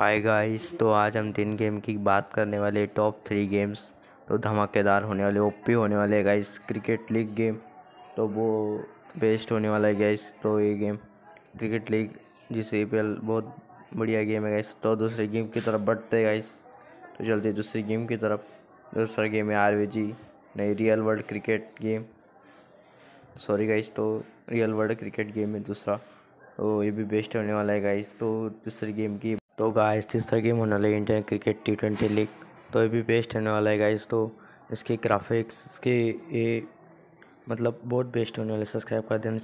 hi guys तो आज हम तीन गेम की बात करने वाले टॉप थ्री गेम्स तो धमाकेदार होने वाले ओपी होने वाले गाइस क्रिकेट लीग गेम तो वो बेस्ट होने वाला है गाइस तो ये गेम क्रिकेट लीग जिस ए बहुत बढ़िया गेम है गाइस तो दूसरे गेम की तरफ बढ़ते हैं गाइस तो चलते दूसरी गेम की तरफ दूसरा गेम है आर नहीं real world cricket game sorry guys तो रियल वर्ल्ड क्रिकेट गेम है दूसरा तो ये भी बेस्ट होने वाला है गाइस तो तीसरी गेम की तो गाइस तरह गेम होने वाला Indian cricket T twenty league तो ये भी बेस्ट होने वाला है गाइस तो इसके ग्राफिक्स के ये मतलब बहुत बेस्ट होने वाले सब्सक्राइब कर देना चाहिए